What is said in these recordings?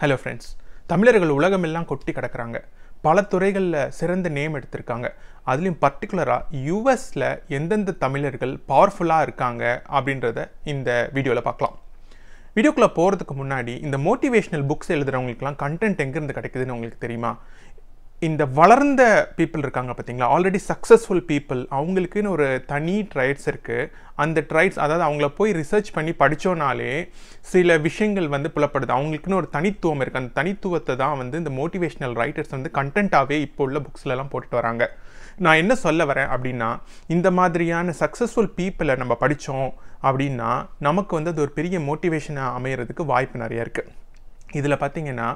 hello friends தமிழர்கள் உலகமெல்லாம் கொட்டி கிடக்கிறாங்க பல துறைகளில் சிறந்த நேம் எடுத்திருக்காங்க அதுலேயும் பர்டிகுலராக யூஎஸில் எந்தெந்த தமிழர்கள் பவர்ஃபுல்லாக இருக்காங்க அப்படின்றத இந்த வீடியோவில் பார்க்கலாம் வீடியோக்குள்ளே போகிறதுக்கு முன்னாடி இந்த மோட்டிவேஷ்னல் புக்ஸ் எழுதுகிறவங்களுக்குலாம் கண்டென்ட் எங்கேருந்து கிடைக்குதுன்னு உங்களுக்கு தெரியுமா இந்த வளர்ந்த பீப்புள் இருக்காங்க பார்த்தீங்களா ஆல்ரெடி சக்ஸஸ்ஃபுல் பீப்புள் அவங்களுக்குன்னு ஒரு தனி ட்ரைட்ஸ் இருக்குது அந்த ட்ரைட்ஸ் அதாவது அவங்கள போய் ரிசர்ச் பண்ணி படித்தோனாலே சில விஷயங்கள் வந்து புலப்படுது அவங்களுக்குன்னு ஒரு தனித்துவம் இருக்குது அந்த தனித்துவத்தை தான் வந்து இந்த மோட்டிவேஷ்னல் ரைட்டர்ஸ் வந்து கண்டென்ட்டாகவே இப்போ உள்ள புக்ஸ்லலாம் போட்டுட்டு வராங்க நான் என்ன சொல்ல வரேன் அப்படின்னா இந்த மாதிரியான சக்ஸஸ்ஃபுல் பீப்புளை நம்ம படித்தோம் அப்படின்னா நமக்கு வந்து அது ஒரு பெரிய மோட்டிவேஷனாக அமையிறதுக்கு வாய்ப்பு நிறையா இருக்குது இதில் பார்த்திங்கன்னா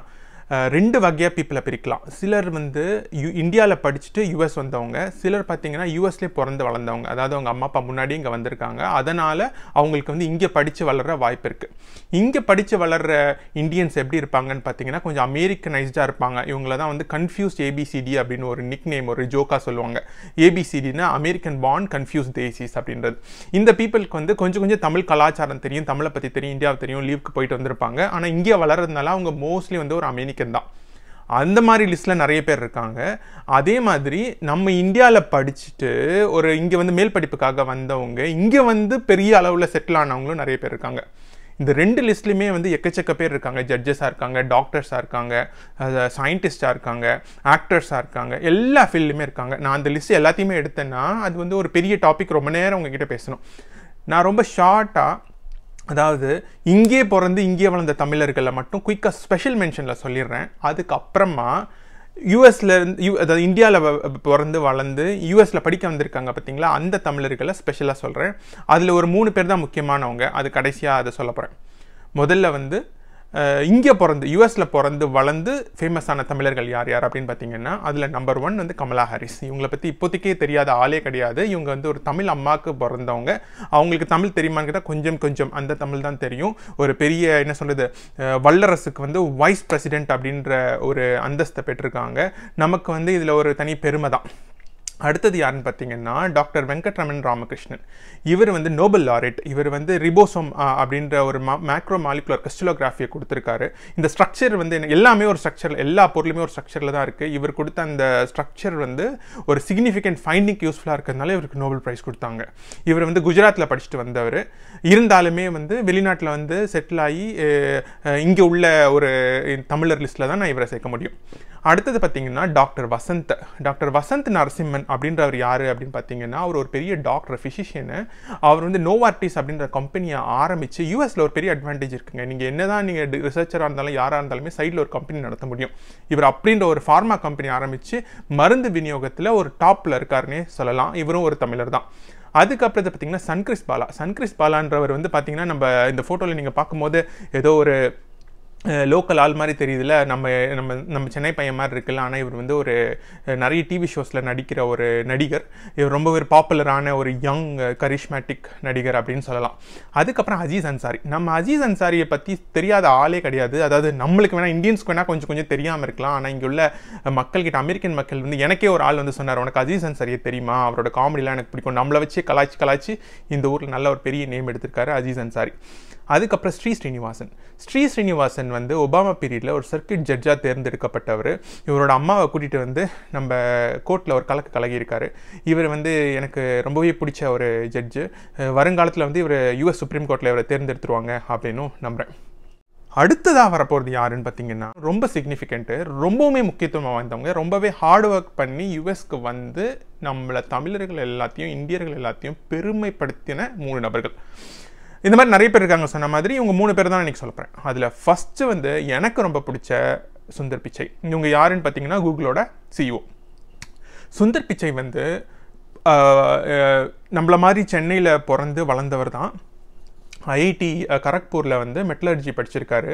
ரெண்டு வகையாக பீப்புளை பிரிக்கலாம் சிலர் வந்து யு இந்தியாவில் படிச்சுட்டு யூஎஸ் வந்தவங்க சிலர் பார்த்திங்கன்னா யூஎஸ்லேயே பிறந்து வளர்ந்தவங்க அதாவது அவங்க அம்மா அப்பா முன்னாடி இங்கே வந்திருக்காங்க அதனால் அவங்களுக்கு வந்து இங்கே படித்து வளர்கிற வாய்ப்பு இருக்குது இங்கே படித்து வளர்கிற இந்தியன்ஸ் எப்படி இருப்பாங்கன்னு பார்த்தீங்கன்னா கொஞ்சம் அமெரிக்கனைஸ்டாக இருப்பாங்க இவங்கள தான் வந்து கன்ஃபியூஸ் ஏபிசிடி அப்படின்னு ஒரு நிக் நேம் ஒரு ஜோக்காக சொல்லுவாங்க ஏபிசிடினா அமெரிக்கன் பான் கன்ஃபியூஸ் தேசிஸ் அப்படின்றது இந்த பீப்புளுக்கு வந்து கொஞ்சம் கொஞ்சம் தமிழ் கலாச்சாரம் தெரியும் தமிழை பற்றி தெரியும் இந்தியாவை தெரியும் லீவுக்கு போயிட்டு வந்திருப்பாங்க ஆனால் இங்கே வளர்கிறதுனால அவங்க மோஸ்ட்லி வந்து ஒரு அமெரிக்க ஆப்பிரிக்கன் தான் அந்த மாதிரி லிஸ்ட்டில் நிறைய பேர் இருக்காங்க அதே மாதிரி நம்ம இந்தியாவில் படிச்சுட்டு ஒரு இங்கே வந்து மேல் படிப்புக்காக வந்தவங்க இங்கே வந்து பெரிய அளவில் செட்டில் ஆனவங்களும் நிறைய பேர் இருக்காங்க இந்த ரெண்டு லிஸ்ட்லேயுமே வந்து எக்கச்சக்க பேர் இருக்காங்க ஜட்ஜஸாக இருக்காங்க டாக்டர்ஸாக இருக்காங்க சயின்டிஸ்டாக இருக்காங்க ஆக்டர்ஸாக இருக்காங்க எல்லா ஃபீல்டுமே இருக்காங்க நான் அந்த லிஸ்ட் எல்லாத்தையுமே எடுத்தேன்னா அது வந்து ஒரு பெரிய டாபிக் ரொம்ப நேரம் உங்ககிட்ட பேசணும் நான் ரொம்ப ஷார்ட்டாக அதாவது இங்கே பிறந்து இங்கே வளர்ந்த தமிழர்களை மட்டும் குயிக்காக ஸ்பெஷல் மென்ஷனில் சொல்லிடுறேன் அதுக்கப்புறமா யூஎஸில் இருந்து யூ அதாவது இந்தியாவில் பிறந்து வளர்ந்து யூஎஸில் படிக்க வந்திருக்காங்க பார்த்தீங்களா அந்த தமிழர்களை ஸ்பெஷலாக சொல்கிறேன் அதில் ஒரு மூணு பேர் தான் முக்கியமானவங்க அது கடைசியாக அதை சொல்ல போகிறேன் முதல்ல வந்து இங்கே பிறந்து யூஎஸில் பிறந்து வளர்ந்து ஃபேமஸான தமிழர்கள் யார் யார் அப்படின்னு பார்த்தீங்கன்னா அதில் நம்பர் ஒன் வந்து கமலா ஹாரிஸ் இவங்களை பற்றி இப்போதைக்கே தெரியாத ஆளே கிடையாது இவங்க வந்து ஒரு தமிழ் அம்மாவுக்கு பிறந்தவங்க அவங்களுக்கு தமிழ் தெரியுமான்னு கேட்டால் கொஞ்சம் கொஞ்சம் அந்த தமிழ் தான் தெரியும் ஒரு பெரிய என்ன சொல்கிறது வல்லரசுக்கு வந்து வைஸ் பிரசிடென்ட் அப்படின்ற ஒரு அந்தஸ்தை பெற்றிருக்காங்க நமக்கு வந்து இதில் ஒரு தனி பெருமை தான் அடுத்தது யாருன்னு பார்த்தீங்கன்னா டாக்டர் வெங்கட்ரமன் ராமகிருஷ்ணன் இவர் வந்து நோபல் லாரெட் இவர் வந்து ரிபோசோம் அப்படின்ற ஒரு மா மேக்ரோ மாலிகுலர் கஸ்டலோகிராஃபியை கொடுத்துருக்காரு இந்த ஸ்ட்ரக்சர் வந்து எல்லாமே ஒரு ஸ்ட்ரக்சர் எல்லா பொருளுமே ஒரு ஸ்ட்ரக்சரில் தான் இருக்குது இவர் கொடுத்த அந்த ஸ்ட்ரக்சர் வந்து ஒரு சிக்னிஃபிகண்ட் ஃபைண்டிங் யூஸ்ஃபுல்லாக இருக்கிறதுனால இவருக்கு நோபல் ப்ரைஸ் கொடுத்தாங்க இவர் வந்து குஜராத்தில் படிச்சுட்டு வந்தவர் இருந்தாலுமே வந்து வெளிநாட்டில் வந்து செட்டில் ஆகி இங்கே உள்ள ஒரு தமிழர் லிஸ்ட்டில் தான் நான் இவரை சேர்க்க முடியும் அடுத்தது பார்த்தீங்கன்னா டாக்டர் வசந்த் டாக்டர் வசந்த் நரசிம்மன் அப்படின்றவர் யார் அப்படின்னு பார்த்தீங்கன்னா அவர் ஒரு பெரிய டாக்டர் ஃபிசிஷியனு அவர் வந்து நோவார்டிஸ் அப்படின்ற கம்பெனியை ஆரம்பித்து யூஎஸில் ஒரு பெரிய அட்வான்டேஜ் இருக்குங்க நீங்கள் என்ன தான் நீங்கள் ரிசர்ச்சராக இருந்தாலும் யாராக இருந்தாலுமே சைடில் ஒரு கம்பெனி நடத்த முடியும் இவர் அப்படின்ற ஒரு ஃபார்மா கம்பெனி ஆரம்பித்து மருந்து விநியோகத்தில் ஒரு டாப்பில் இருக்காருன்னே சொல்லலாம் இவரும் ஒரு தமிழர் தான் அதுக்கப்புறத்தை பார்த்தீங்கன்னா சன்கிரிஸ் பாலா சன்கிரிஸ் பாலான்றவர் வந்து பார்த்தீங்கன்னா நம்ம இந்த ஃபோட்டோவில் நீங்கள் பார்க்கும்போது ஏதோ ஒரு லோக்கல் ஆள் மாதிரி தெரியுதுல நம்ம நம்ம நம்ம சென்னை பையன் மாதிரி இருக்குல்ல ஆனால் இவர் வந்து ஒரு நிறைய டிவி ஷோஸில் நடிக்கிற ஒரு நடிகர் இவர் ரொம்ப பாப்புலரான ஒரு யங் கரிஷ்மேட்டிக் நடிகர் அப்படின்னு சொல்லலாம் அதுக்கப்புறம் அஜீஸ் அன்சாரி நம்ம அஜீஸ் அன்சாரியை பற்றி தெரியாத ஆளே கிடையாது அதாவது நம்மளுக்கு வேணால் இந்தியன்ஸ்க்கு வேணால் கொஞ்சம் கொஞ்சம் தெரியாமல் இருக்கலாம் ஆனால் இங்கே உள்ள மக்கள்கிட்ட அமெரிக்கன் மக்கள் வந்து எனக்கே ஒரு ஆள் வந்து சொன்னார் உனக்கு அஜீஸ் அன்சாரியை தெரியுமா அவரோட காமெடிலாம் எனக்கு பிடிக்கும் நம்மளை வச்சு கலாய்ச்சி கலாய்ச்சி இந்த ஊரில் நல்ல ஒரு பெரிய நேம் எடுத்திருக்காரு அஜீஸ் அன்சாரி அதுக்கப்புறம் ஸ்ரீ ஸ்ரீனிவாசன் ஸ்ரீ ஸ்ரீனிவாசன் வந்து ஒபாமா பீரியடில் ஒரு சர்க்கிட் ஜட்ஜாக தேர்ந்தெடுக்கப்பட்டவர் இவரோட அம்மாவை கூட்டிகிட்டு வந்து நம்ம கோர்ட்டில் ஒரு கலக்கு கலகியிருக்காரு இவர் வந்து எனக்கு ரொம்பவே பிடிச்ச ஒரு ஜட்ஜு வருங்காலத்தில் வந்து இவர் யூஎஸ் சுப்ரீம் கோர்ட்டில் இவரை தேர்ந்தெடுத்துருவாங்க அப்படின்னும் நம்புகிறேன் அடுத்ததாக வரப்போகிறது யாருன்னு பார்த்தீங்கன்னா ரொம்ப சிக்னிஃபிகண்ட்டு ரொம்பவுமே முக்கியத்துவம் வாய்ந்தவங்க ரொம்பவே ஹார்ட் ஒர்க் பண்ணி யுஎஸ்க்கு வந்து நம்மளை தமிழர்கள் எல்லாத்தையும் இந்தியர்கள் எல்லாத்தையும் பெருமைப்படுத்தின மூணு நபர்கள் இந்த மாதிரி நிறைய பேர் இருக்காங்க சொன்ன மாதிரி இவங்க மூணு பேர் தான் இன்றைக்கி சொல்கிறேன் அதில் ஃபஸ்ட்டு வந்து எனக்கு ரொம்ப பிடிச்ச சுந்தர் பிச்சை இவங்க யாருன்னு பார்த்தீங்கன்னா கூகுளோட சிஇஓ e சுந்தர் பிச்சை வந்து நம்மள மாதிரி சென்னையில் பிறந்து வளர்ந்தவர் தான் ஐஐடி கரக்பூரில் வந்து மெட்டலர்ஜி படிச்சிருக்காரு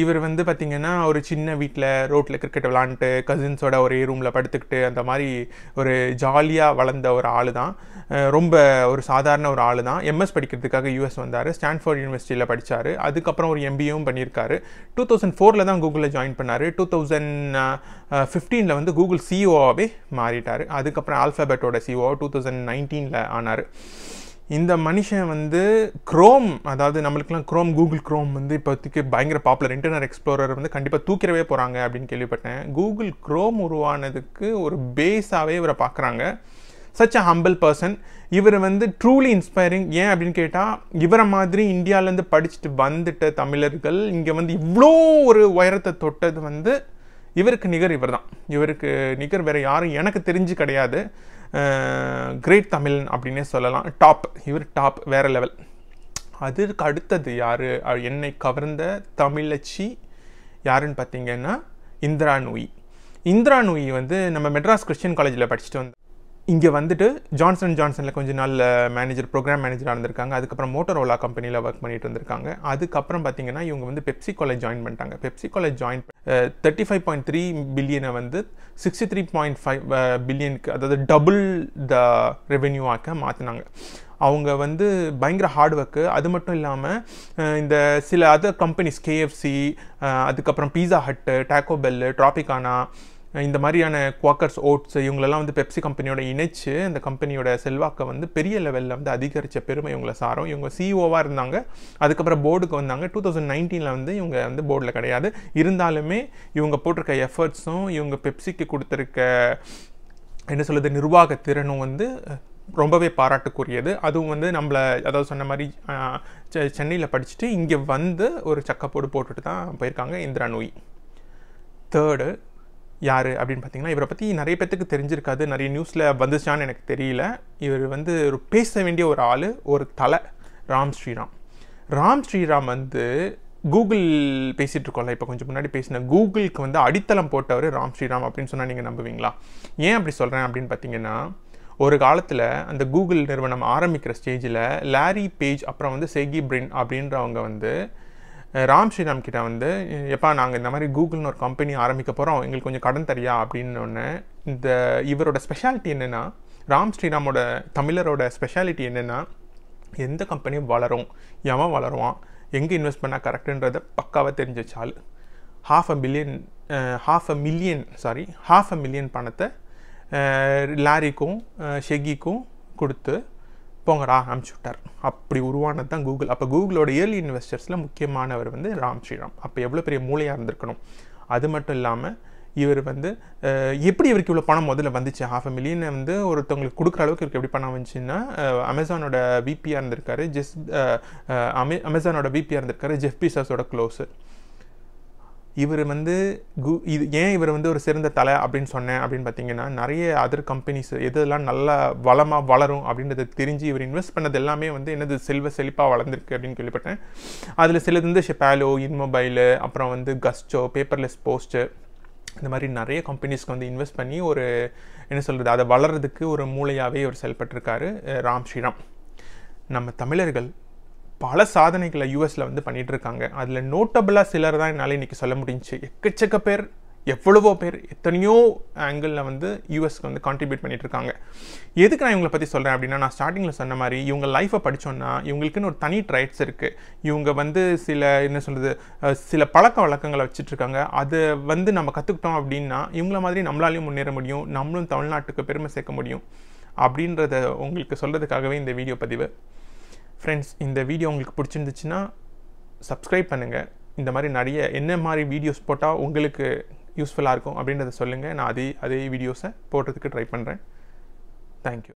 இவர் வந்து பார்த்திங்கன்னா ஒரு சின்ன வீட்டில் ரோட்டில் கிரிக்கெட் விளாண்டுட்டு கசின்ஸோட ஒரே ரூமில் படுத்துக்கிட்டு அந்த மாதிரி ஒரு ஜாலியாக வளர்ந்த ஒரு ஆள் தான் ரொம்ப ஒரு சாதாரண ஒரு ஆள் தான் எம்எஸ் படிக்கிறதுக்காக யூஎஸ் வந்தார் ஸ்டான்ஃபோர்ட் யூனிவர்சிட்டியில் படித்தார் அதுக்கப்புறம் ஒரு எம்பியும் பண்ணியிருக்காரு டூ தௌசண்ட் ஃபோரில் தான் கூகுளில் ஜாயின் பண்ணார் டூ தௌசண்ட் ஃபிஃப்டீனில் வந்து கூகுள் சிஓவாகவே e மாறிட்டார் அதுக்கப்புறம் ஆல்ஃபபெட்டோட சிஓ டூ தௌசண்ட் நைன்டீனில் ஆனார் இந்த மனுஷன் வந்து க்ரோம் அதாவது நம்மளுக்குலாம் க்ரோம் கூகுள் க்ரோம் வந்து இப்போதைக்கு பயங்கர பாப்புலர் இன்டர்நெட் எக்ஸ்ப்ளோரர் வந்து கண்டிப்பாக தூக்கிறவே போகிறாங்க அப்படின்னு கேள்விப்பட்டேன் கூகுள் க்ரோம் உருவானதுக்கு ஒரு பேஸாகவே இவரை பார்க்குறாங்க சச் அ ஹம்பிள் பர்சன் இவர் வந்து ட்ரூலி இன்ஸ்பைரிங் ஏன் அப்படின்னு கேட்டால் இவரை மாதிரி இந்தியாவிலேருந்து படிச்சுட்டு வந்துட்ட தமிழர்கள் இங்கே வந்து இவ்வளோ ஒரு உயரத்தை தொட்டது வந்து இவருக்கு நிகர் இவர் தான் இவருக்கு நிகர் வேறு யாரும் எனக்கு தெரிஞ்சு கிடையாது கிரேட் தமிழ் அப்படின்னே சொல்லலாம் டாப் இவர் டாப் வேறு லெவல் அதற்கு அடுத்தது யார் என்னை கவர்ந்த தமிழச்சி யாருன்னு பார்த்தீங்கன்னா இந்திரா நூயி இந்திரா நூயி வந்து நம்ம மெட்ராஸ் கிறிஸ்டியன் காலேஜில் படிச்சுட்டு வந்தோம் இங்கே வந்துட்டு ஜான்சன் அண்ட் ஜான்சனில் கொஞ்சம் நாள் மேனேஜர் ப்ரோக்ராம் மேனேஜராக இருந்திருக்காங்க அதுக்கப்புறம் மோட்டோரோலா கம்பெனியில் ஒர்க் பண்ணிட்டு இருந்திருக்காங்க அதுக்கப்புறம் பார்த்தீங்கன்னா இவங்க வந்து பெப்சி காலேஜ் ஜாயின் பண்ணிட்டாங்க Pepsi college join thirty five point three பில்லியனை வந்து சிக்ஸ்டி த்ரீ பாயிண்ட் ஃபைவ் பில்லியனுக்கு அதாவது டபுள் த ரெவென்யூ ஆக்க மாற்றினாங்க அவங்க வந்து பயங்கர ஹார்ட் ஒர்க்கு அது மட்டும் இல்லாமல் இந்த சில அதர் கம்பெனிஸ் கேஎஃப்சி அதுக்கப்புறம் Pizza Hut Taco Bell Tropicana இந்த மாதிரியான குவாக்கர்ஸ் ஓட்ஸ் இவங்களெல்லாம் வந்து பெப்சி கம்பெனியோட இணைச்சு அந்த கம்பெனியோட செல்வாக்கை வந்து பெரிய லெவலில் வந்து அதிகரித்த பெருமை இவங்களை சாரும் இவங்க சிஓவாக e இருந்தாங்க அதுக்கப்புறம் போர்டுக்கு வந்தாங்க டூ தௌசண்ட் நைன்டீனில் வந்து இவங்க வந்து போர்டில் கிடையாது இருந்தாலுமே இவங்க போட்டிருக்க எஃபர்ட்ஸும் இவங்க பெப்சிக்கு கொடுத்துருக்க என்ன சொல்கிறது நிர்வாக திறனும் வந்து ரொம்பவே பாராட்டுக்குரியது அதுவும் வந்து நம்மளை அதாவது சொன்ன மாதிரி சென்னையில் படிச்சுட்டு இங்கே வந்து ஒரு சக்கப்போடு போட்டுட்டு தான் போயிருக்காங்க இந்திரா நோய் தேர்டு யார் அப்படின்னு பார்த்தீங்கன்னா இவரை பற்றி நிறைய பேத்துக்கு தெரிஞ்சிருக்காது நிறைய நியூஸில் வந்துச்சான்னு எனக்கு தெரியல இவர் வந்து ஒரு பேச வேண்டிய ஒரு ஆள் ஒரு தலை ராம் ஸ்ரீராம் ராம் ஸ்ரீராம் வந்து கூகுள் பேசிகிட்டு இருக்கோம்ல இப்போ கொஞ்சம் முன்னாடி பேசின கூகுளுக்கு வந்து அடித்தளம் போட்டவர் ராம் ஸ்ரீராம் அப்படின்னு சொன்னால் நீங்கள் நம்புவீங்களா ஏன் அப்படி சொல்கிறேன் அப்படின்னு பார்த்தீங்கன்னா ஒரு காலத்தில் அந்த கூகுள் நிறுவனம் ஆரம்பிக்கிற ஸ்டேஜில் லாரி பேஜ் அப்புறம் வந்து செகி பிரின் அப்படின்றவங்க வந்து ராம் ஸ்ரீராம் கிட்ட வந்து எப்பா நாங்கள் இந்த மாதிரி கூகுள்னு ஒரு கம்பெனி ஆரம்பிக்க போகிறோம் எங்களுக்கு கொஞ்சம் கடன் தரியா அப்படின்னு இந்த இவரோட ஸ்பெஷாலிட்டி என்னென்னா ராம் ஸ்ரீராமோட தமிழரோட ஸ்பெஷாலிட்டி என்னென்னா எந்த கம்பெனியும் வளரும் எவன் வளருவான் எங்கே இன்வெஸ்ட் பண்ணால் கரெக்டுன்றதை பக்காவாக தெரிஞ்ச Sal half a billion half a million sorry half a million பணத்தை லாரிக்கும் ஷெகிக்கும் கொடுத்து போங்கடா அனுப்பிச்சி விட்டார் அப்படி உருவானது தான் கூகுள் அப்போ கூகுளோட ஏர்லி இன்வெஸ்டர்ஸில் முக்கியமானவர் வந்து ராம் ஸ்ரீராம் அப்போ எவ்வளோ பெரிய மூளையாக இருந்திருக்கணும் அது மட்டும் இல்லாமல் இவர் வந்து எப்படி இவருக்கு இவ்வளோ பணம் முதல்ல வந்துச்சு ஹாஃப் அ மில்லியன் வந்து ஒருத்தவங்களுக்கு கொடுக்குற அளவுக்கு இவருக்கு எப்படி பணம் வந்துச்சுன்னா அமேசானோட விபியாக இருந்திருக்காரு ஜெஸ் அமே அமேசானோட விபியாக இருந்திருக்காரு ஜெஃப் பீசஸோட க்ளோஸு இவர் வந்து கு இது ஏன் இவர் வந்து ஒரு சிறந்த தலை அப்படின்னு சொன்னேன் அப்படின்னு பார்த்தீங்கன்னா நிறைய அதர் கம்பெனிஸ் எதெல்லாம் நல்லா வளமாக வளரும் அப்படின்றத தெரிஞ்சு இவர் இன்வெஸ்ட் பண்ணது எல்லாமே வந்து என்னது செல்வ செழிப்பாக வளர்ந்துருக்கு அப்படின்னு கேள்விப்பட்டேன் அதில் சிலது வந்து ஷெபாலோ இன்மொபைலு அப்புறம் வந்து கஸ்டோ பேப்பர்லெஸ் போஸ்ட்டு இந்த மாதிரி நிறைய கம்பெனிஸ்க்கு வந்து இன்வெஸ்ட் பண்ணி ஒரு என்ன சொல்கிறது அதை வளர்கிறதுக்கு ஒரு மூளையாகவே இவர் செயல்பட்டிருக்காரு ராம் ஸ்ரீராம் நம்ம தமிழர்கள் பல சாதனைகளை யூஎஸில் வந்து பண்ணிகிட்ருக்காங்க அதில் நோட்டபுளாக சிலர் தான் என்னால் இன்றைக்கி சொல்ல முடிஞ்சு எக்கச்சக்க பேர் எவ்வளவோ பேர் எத்தனையோ ஆங்கிளில் வந்து யூஎஸ்க்கு வந்து கான்ட்ரிபியூட் இருக்காங்க எதுக்கு நான் இவங்களை பற்றி சொல்கிறேன் அப்படின்னா நான் ஸ்டார்டிங்கில் சொன்ன மாதிரி இவங்க லைஃப்பை படித்தோன்னா இவங்களுக்குன்னு ஒரு தனி ட்ரைட்ஸ் இருக்குது இவங்க வந்து சில என்ன சொல்கிறது சில பழக்க வழக்கங்களை வச்சுட்ருக்காங்க அதை வந்து நம்ம கற்றுக்கிட்டோம் அப்படின்னா இவங்கள மாதிரி நம்மளாலையும் முன்னேற முடியும் நம்மளும் தமிழ்நாட்டுக்கு பெருமை சேர்க்க முடியும் அப்படின்றத உங்களுக்கு சொல்கிறதுக்காகவே இந்த வீடியோ பதிவு ஃப்ரெண்ட்ஸ் இந்த வீடியோ உங்களுக்கு பிடிச்சிருந்துச்சுன்னா சப்ஸ்கிரைப் பண்ணுங்கள் இந்த மாதிரி நிறைய என்ன மாதிரி வீடியோஸ் போட்டால் உங்களுக்கு யூஸ்ஃபுல்லாக இருக்கும் அப்படின்றத சொல்லுங்கள் நான் அதே அதே வீடியோஸை போடுறதுக்கு ட்ரை பண்ணுறேன் தேங்க்யூ